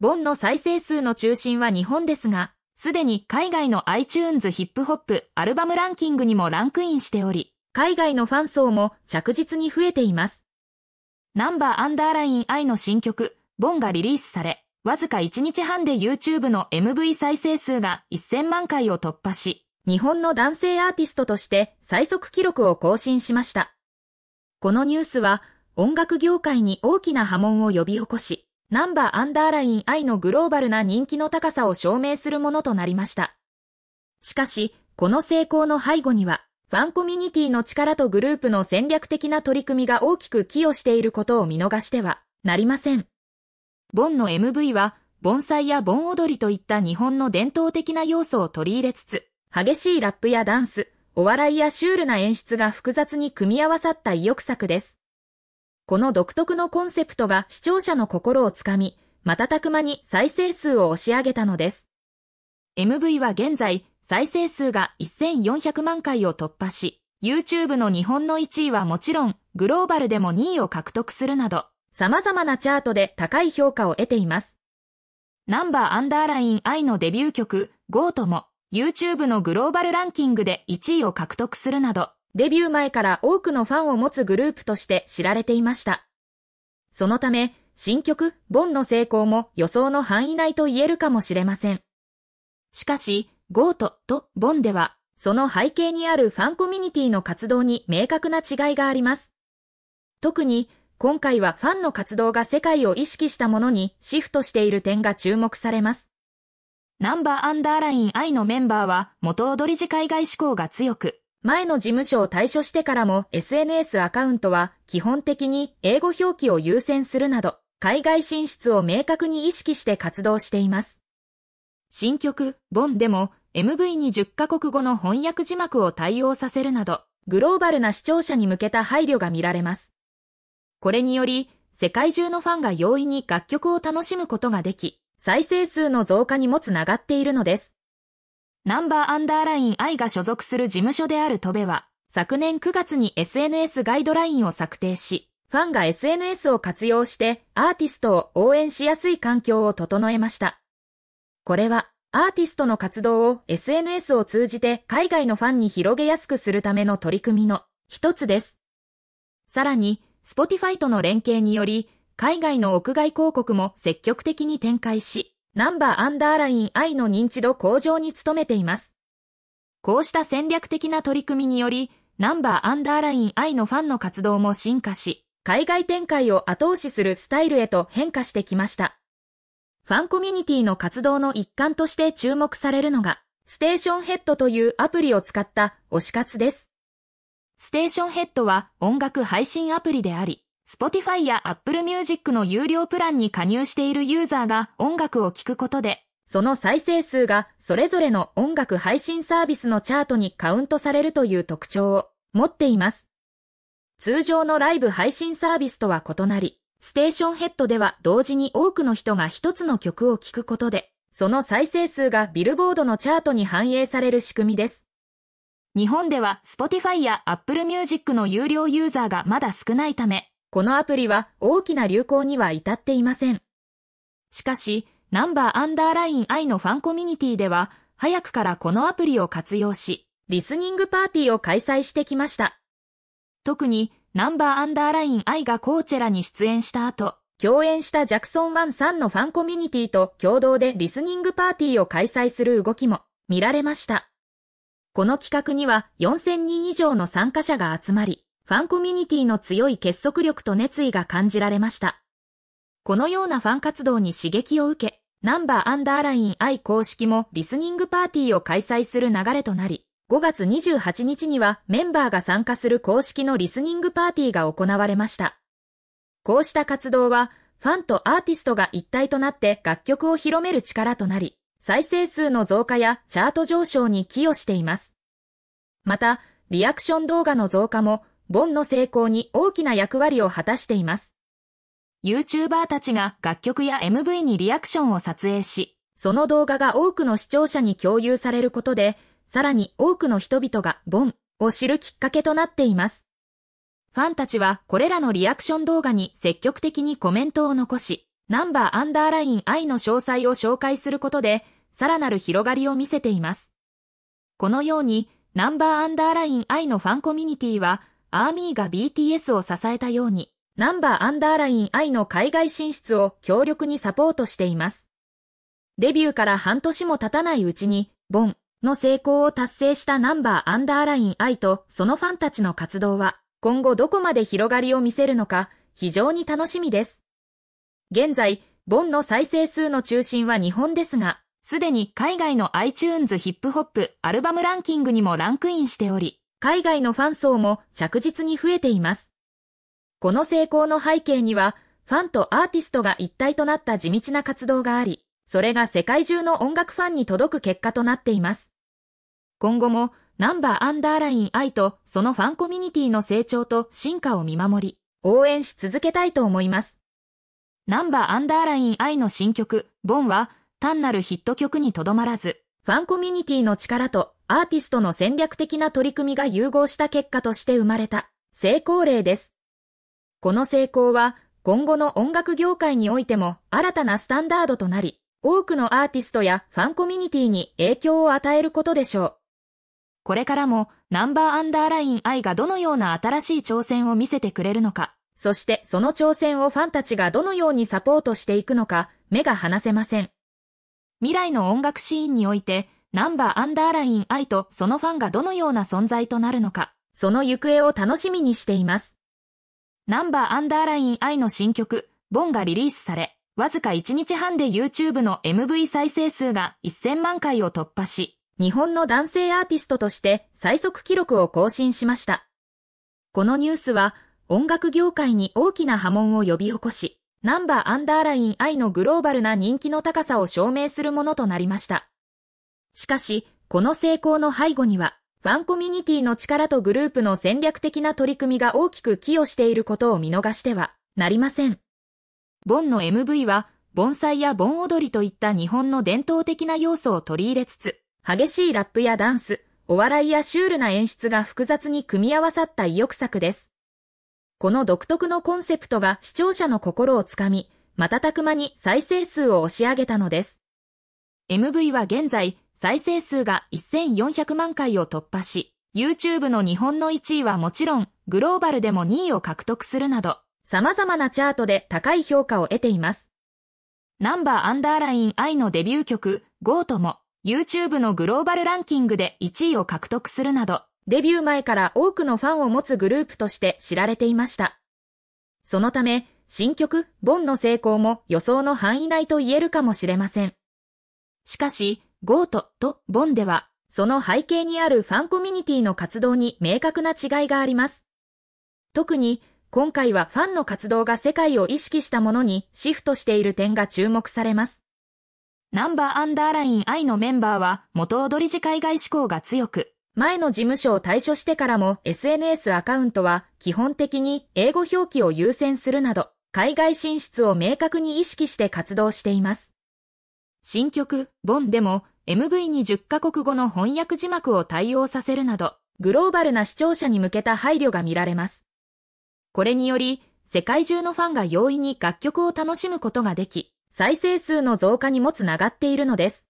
ボンの再生数の中心は日本ですが、すでに海外の iTunes ヒップホップアルバムランキングにもランクインしており、海外のファン層も着実に増えています。ナンバーアンダーライン I の新曲、ボンがリリースされ、わずか1日半で YouTube の MV 再生数が1000万回を突破し、日本の男性アーティストとして最速記録を更新しました。このニュースは音楽業界に大きな波紋を呼び起こし、ナンバーアンダーライン I のグローバルな人気の高さを証明するものとなりました。しかし、この成功の背後には、ファンコミュニティの力とグループの戦略的な取り組みが大きく寄与していることを見逃してはなりません。ボンの MV は、盆栽や盆踊りといった日本の伝統的な要素を取り入れつつ、激しいラップやダンス、お笑いやシュールな演出が複雑に組み合わさった意欲作です。この独特のコンセプトが視聴者の心をつかみ、瞬く間に再生数を押し上げたのです。MV は現在、再生数が1400万回を突破し、YouTube の日本の1位はもちろん、グローバルでも2位を獲得するなど、様々なチャートで高い評価を得ています。ナンバーアンダーライン I のデビュー曲、GO とも、YouTube のグローバルランキングで1位を獲得するなど、デビュー前から多くのファンを持つグループとして知られていました。そのため、新曲、ボンの成功も予想の範囲内と言えるかもしれません。しかし、ゴートとボンでは、その背景にあるファンコミュニティの活動に明確な違いがあります。特に、今回はファンの活動が世界を意識したものにシフトしている点が注目されます。ナンバーアンダーライン I のメンバーは元踊り次海外志向が強く、前の事務所を退所してからも SNS アカウントは基本的に英語表記を優先するなど、海外進出を明確に意識して活動しています。新曲、ボンでも MV に10カ国語の翻訳字幕を対応させるなど、グローバルな視聴者に向けた配慮が見られます。これにより、世界中のファンが容易に楽曲を楽しむことができ、再生数の増加にもつながっているのです。ナンバーアンダーライン I が所属する事務所であるトベは、昨年9月に SNS ガイドラインを策定し、ファンが SNS を活用してアーティストを応援しやすい環境を整えました。これは、アーティストの活動を SNS を通じて海外のファンに広げやすくするための取り組みの一つです。さらに、Spotify との連携により、海外の屋外広告も積極的に展開し、ナンバーアンダーライン I の認知度向上に努めています。こうした戦略的な取り組みにより、ナンバーアンダーライン I のファンの活動も進化し、海外展開を後押しするスタイルへと変化してきました。ファンコミュニティの活動の一環として注目されるのが、ステーションヘッドというアプリを使った推し活です。ステーションヘッドは音楽配信アプリであり、Spotify や Apple Music の有料プランに加入しているユーザーが音楽を聴くことで、その再生数がそれぞれの音楽配信サービスのチャートにカウントされるという特徴を持っています。通常のライブ配信サービスとは異なり、ステーションヘッドでは同時に多くの人が一つの曲を聴くことで、その再生数がビルボードのチャートに反映される仕組みです。日本では Spotify や Apple Music の有料ユーザーがまだ少ないため、このアプリは大きな流行には至っていません。しかし、ナンバーアンダーライン I のファンコミュニティでは、早くからこのアプリを活用し、リスニングパーティーを開催してきました。特に、ナンバーアンダーライン I がコーチェラに出演した後、共演したジャクソン1さんのファンコミュニティと共同でリスニングパーティーを開催する動きも見られました。この企画には4000人以上の参加者が集まり、ファンコミュニティの強い結束力と熱意が感じられました。このようなファン活動に刺激を受け、ナンバーアンダーライン I 公式もリスニングパーティーを開催する流れとなり、5月28日にはメンバーが参加する公式のリスニングパーティーが行われました。こうした活動は、ファンとアーティストが一体となって楽曲を広める力となり、再生数の増加やチャート上昇に寄与しています。また、リアクション動画の増加もボンの成功に大きな役割を果たしています。YouTuber たちが楽曲や MV にリアクションを撮影し、その動画が多くの視聴者に共有されることで、さらに多くの人々がボンを知るきっかけとなっています。ファンたちはこれらのリアクション動画に積極的にコメントを残し、ナンバーアンダーライン I の詳細を紹介することで、さらなる広がりを見せています。このように、ナンバーアンダーライン I のファンコミュニティは、アーミーが BTS を支えたように、ナンバーアンダーライン I の海外進出を強力にサポートしています。デビューから半年も経たないうちに、ボンの成功を達成したナンバーアンダーライン I とそのファンたちの活動は、今後どこまで広がりを見せるのか、非常に楽しみです。現在、ボンの再生数の中心は日本ですが、すでに海外の iTunes ヒップホップアルバムランキングにもランクインしており、海外のファン層も着実に増えています。この成功の背景には、ファンとアーティストが一体となった地道な活動があり、それが世界中の音楽ファンに届く結果となっています。今後も、ナンバーアンダーライン I とそのファンコミュニティの成長と進化を見守り、応援し続けたいと思います。ナンバーアンダーライン I の新曲、ボンは、単なるヒット曲にとどまらず、ファンコミュニティの力とアーティストの戦略的な取り組みが融合した結果として生まれた成功例です。この成功は今後の音楽業界においても新たなスタンダードとなり、多くのアーティストやファンコミュニティに影響を与えることでしょう。これからもナンバーアンダーライン愛がどのような新しい挑戦を見せてくれるのか、そしてその挑戦をファンたちがどのようにサポートしていくのか、目が離せません。未来の音楽シーンにおいて、ナンバーアンダーライン愛とそのファンがどのような存在となるのか、その行方を楽しみにしています。ナンバーアンダーライン愛の新曲、ボンがリリースされ、わずか1日半で YouTube の MV 再生数が1000万回を突破し、日本の男性アーティストとして最速記録を更新しました。このニュースは音楽業界に大きな波紋を呼び起こし、ナンバーアンダーライン愛のグローバルな人気の高さを証明するものとなりました。しかし、この成功の背後には、ファンコミュニティの力とグループの戦略的な取り組みが大きく寄与していることを見逃してはなりません。ボンの MV は、盆栽や盆踊りといった日本の伝統的な要素を取り入れつつ、激しいラップやダンス、お笑いやシュールな演出が複雑に組み合わさった意欲作です。この独特のコンセプトが視聴者の心をつかみ、瞬く間に再生数を押し上げたのです。MV は現在、再生数が1400万回を突破し、YouTube の日本の1位はもちろん、グローバルでも2位を獲得するなど、様々なチャートで高い評価を得ています。ナンバーアンダーライン I のデビュー曲、GO とも、YouTube のグローバルランキングで1位を獲得するなど、デビュー前から多くのファンを持つグループとして知られていました。そのため、新曲、ボンの成功も予想の範囲内と言えるかもしれません。しかし、ゴートとボンでは、その背景にあるファンコミュニティの活動に明確な違いがあります。特に、今回はファンの活動が世界を意識したものにシフトしている点が注目されます。ナンバーアンダーライン I のメンバーは元踊り次海外志向が強く、前の事務所を退所してからも SNS アカウントは基本的に英語表記を優先するなど、海外進出を明確に意識して活動しています。新曲、ボンでも MV に10カ国語の翻訳字幕を対応させるなど、グローバルな視聴者に向けた配慮が見られます。これにより、世界中のファンが容易に楽曲を楽しむことができ、再生数の増加にもつながっているのです。